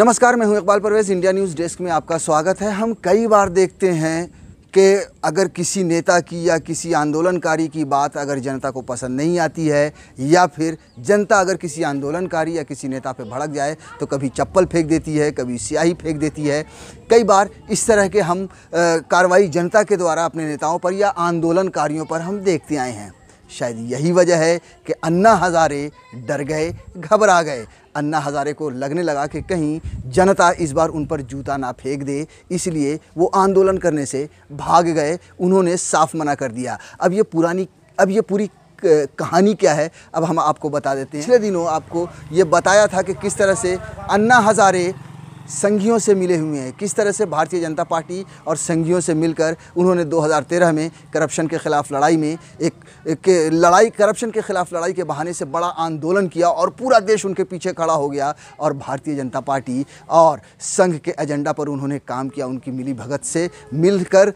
नमस्कार मैं हूं Iqbal Parvez India news desk में आपका स्वागत है हम कई बार देखते हैं कि अगर किसी नेता की या किसी आंदोलनकारी की बात अगर जनता को पसंद नहीं आती है या फिर जनता अगर किसी आंदोलनकारी या किसी नेता पे भड़क जाए तो कभी चप्पल फेंक देती है कभी स्याही फेंक देती है कई बार इस तरह के हम कार्रवाई जनता के द्वारा अपने नेताओं पर या आंदोलनकारियों पर हम देखते आए हैं शायद यही वजह है कि अन्ना हज़ारे डर गए घबरा गए अन्ना हज़ारे को लगने लगा कि कहीं जनता इस बार उन पर जूता ना फेंक दे इसलिए वो आंदोलन करने से भाग गए उन्होंने साफ मना कर दिया अब ये पुरानी अब ये पूरी कहानी क्या है अब हम आपको बता देते हैं पिछले दिनों आपको ये बताया था कि किस तरह से अन्ना हज़ारे संघियों से मिले हुए हैं किस तरह से भारतीय जनता पार्टी और संघियों से मिलकर उन्होंने 2013 में करप्शन के ख़िलाफ़ लड़ाई में एक, एक लड़ाई करप्शन के ख़िलाफ़ लड़ाई के बहाने से बड़ा आंदोलन किया और पूरा देश उनके पीछे खड़ा हो गया और भारतीय जनता पार्टी और संघ के एजेंडा पर उन्होंने काम किया उनकी मिली भगत से मिलकर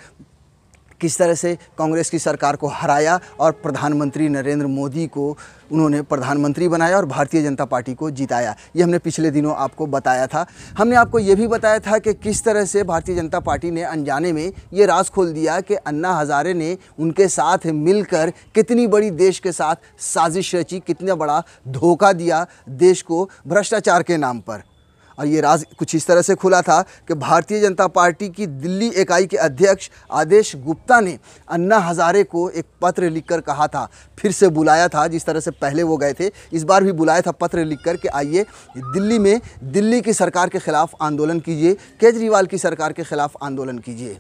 किस तरह से कांग्रेस की सरकार को हराया और प्रधानमंत्री नरेंद्र मोदी को उन्होंने प्रधानमंत्री बनाया और भारतीय जनता पार्टी को जिताया ये हमने पिछले दिनों आपको बताया था हमने आपको ये भी बताया था कि किस तरह से भारतीय जनता पार्टी ने अनजाने में ये राज खोल दिया कि अन्ना हज़ारे ने उनके साथ मिलकर कितनी बड़ी देश के साथ साजिश रची कितना बड़ा धोखा दिया देश को भ्रष्टाचार के नाम पर और ये राज कुछ इस तरह से खुला था कि भारतीय जनता पार्टी की दिल्ली इकाई के अध्यक्ष आदेश गुप्ता ने अन्ना हज़ारे को एक पत्र लिखकर कहा था फिर से बुलाया था जिस तरह से पहले वो गए थे इस बार भी बुलाया था पत्र लिखकर कि आइए दिल्ली में दिल्ली की सरकार के ख़िलाफ़ आंदोलन कीजिए केजरीवाल की सरकार के ख़िलाफ़ आंदोलन कीजिए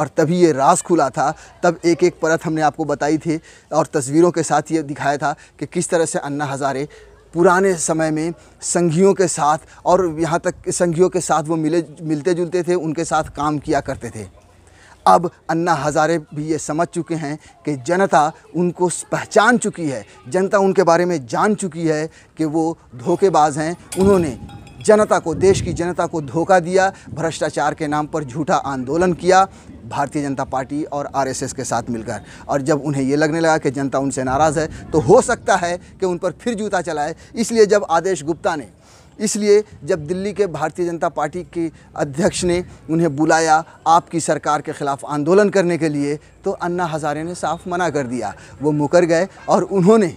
और तभी ये रास खुला था तब एक एक परत हमने आपको बताई थी और तस्वीरों के साथ ये दिखाया था कि किस तरह से अन्ना हज़ारे पुराने समय में संघियों के साथ और यहाँ तक संघियों के साथ वो मिले मिलते जुलते थे उनके साथ काम किया करते थे अब अन्ना हज़ारे भी ये समझ चुके हैं कि जनता उनको पहचान चुकी है जनता उनके बारे में जान चुकी है कि वो धोखेबाज हैं उन्होंने जनता को देश की जनता को धोखा दिया भ्रष्टाचार के नाम पर झूठा आंदोलन किया भारतीय जनता पार्टी और आरएसएस के साथ मिलकर और जब उन्हें ये लगने लगा कि जनता उनसे नाराज़ है तो हो सकता है कि उन पर फिर जूता चलाए इसलिए जब आदेश गुप्ता ने इसलिए जब दिल्ली के भारतीय जनता पार्टी के अध्यक्ष ने उन्हें बुलाया आपकी सरकार के ख़िलाफ़ आंदोलन करने के लिए तो अन्ना हज़ारे ने साफ मना कर दिया वो मुकर गए और उन्होंने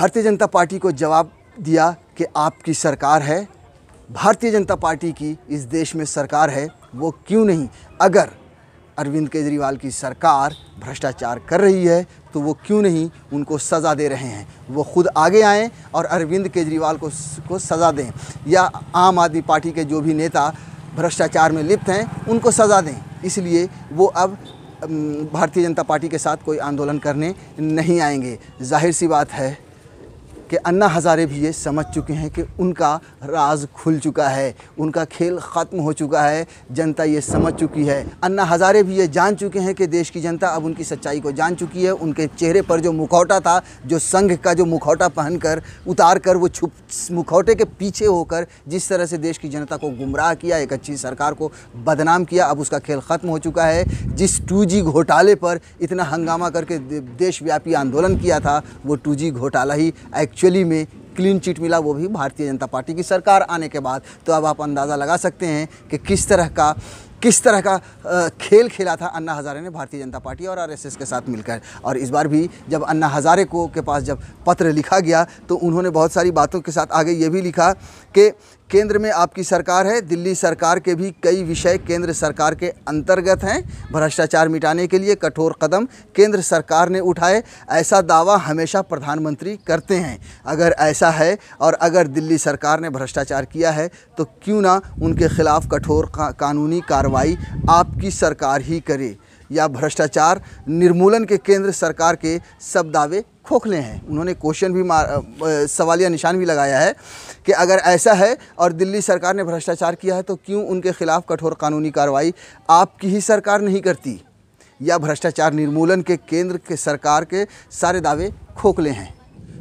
भारतीय जनता पार्टी को जवाब दिया कि आपकी सरकार है भारतीय जनता पार्टी की इस देश में सरकार है वो क्यों नहीं अगर अरविंद केजरीवाल की सरकार भ्रष्टाचार कर रही है तो वो क्यों नहीं उनको सज़ा दे रहे हैं वो खुद आगे आएँ और अरविंद केजरीवाल को को सज़ा दें या आम आदमी पार्टी के जो भी नेता भ्रष्टाचार में लिप्त हैं उनको सज़ा दें इसलिए वो अब भारतीय जनता पार्टी के साथ कोई आंदोलन करने नहीं आएंगे जाहिर सी बात है कि अन्ना हज़ारे भी ये समझ चुके हैं कि उनका राज खुल चुका है उनका खेल ख़त्म हो चुका है जनता ये समझ चुकी है अन्ना हज़ारे भी ये जान चुके हैं कि देश की जनता अब उनकी सच्चाई को जान चुकी है उनके चेहरे पर जो मुखौटा था जो संघ का जो मुखौटा पहनकर उतार कर वो छुप मुखौटे के पीछे होकर जिस तरह से देश की जनता को गुमराह किया एक अच्छी सरकार को बदनाम किया अब उसका खेल ख़त्म हो चुका है जिस टू घोटाले पर इतना हंगामा करके देशव्यापी आंदोलन किया था वो टू घोटाला ही एक्चुअल एक्चुअली में क्लीन चिट मिला वो भी भारतीय जनता पार्टी की सरकार आने के बाद तो अब आप अंदाज़ा लगा सकते हैं कि किस तरह का किस तरह का खेल खेला था अन्ना हज़ारे ने भारतीय जनता पार्टी और आरएसएस के साथ मिलकर और इस बार भी जब अन्ना हज़ारे को के पास जब पत्र लिखा गया तो उन्होंने बहुत सारी बातों के साथ आगे ये भी लिखा कि केंद्र में आपकी सरकार है दिल्ली सरकार के भी कई विषय केंद्र सरकार के अंतर्गत हैं भ्रष्टाचार मिटाने के लिए कठोर कदम केंद्र सरकार ने उठाए ऐसा दावा हमेशा प्रधानमंत्री करते हैं अगर ऐसा है और अगर दिल्ली सरकार ने भ्रष्टाचार किया है तो क्यों ना उनके खिलाफ़ कठोर का, कानूनी कार्रवाई आपकी सरकार ही करे या भ्रष्टाचार निर्मूलन के केंद्र सरकार के सब दावे खोखले हैं उन्होंने क्वेश्चन भी मार सवाल या निशान भी लगाया है कि अगर ऐसा है और दिल्ली सरकार ने भ्रष्टाचार किया है तो क्यों उनके खिलाफ कठोर कानूनी कार्रवाई आपकी ही सरकार नहीं करती या भ्रष्टाचार निर्मूलन के केंद्र के सरकार के सारे दावे खोखले हैं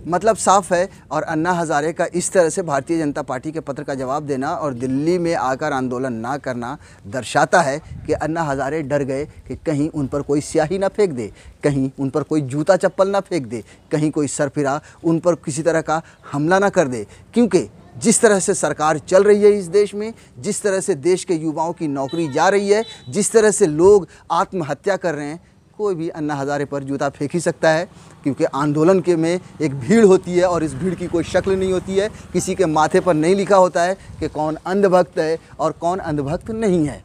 मतलब साफ है और अन्ना हज़ारे का इस तरह से भारतीय जनता पार्टी के पत्र का जवाब देना और दिल्ली में आकर आंदोलन ना करना दर्शाता है कि अन्ना हज़ारे डर गए कि कहीं उन पर कोई स्याही ना फेंक दे कहीं उन पर कोई जूता चप्पल ना फेंक दे कहीं कोई सरफिरा उन पर किसी तरह का हमला ना कर दे क्योंकि जिस तरह से सरकार चल रही है इस देश में जिस तरह से देश के युवाओं की नौकरी जा रही है जिस तरह से लोग आत्महत्या कर रहे हैं कोई भी अन्ना हज़ारे पर जूता फेंक ही सकता है क्योंकि आंदोलन के में एक भीड़ होती है और इस भीड़ की कोई शक्ल नहीं होती है किसी के माथे पर नहीं लिखा होता है कि कौन अंधभक्त है और कौन अंधभक्त नहीं है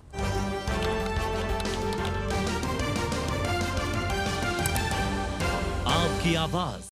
आपकी आवाज़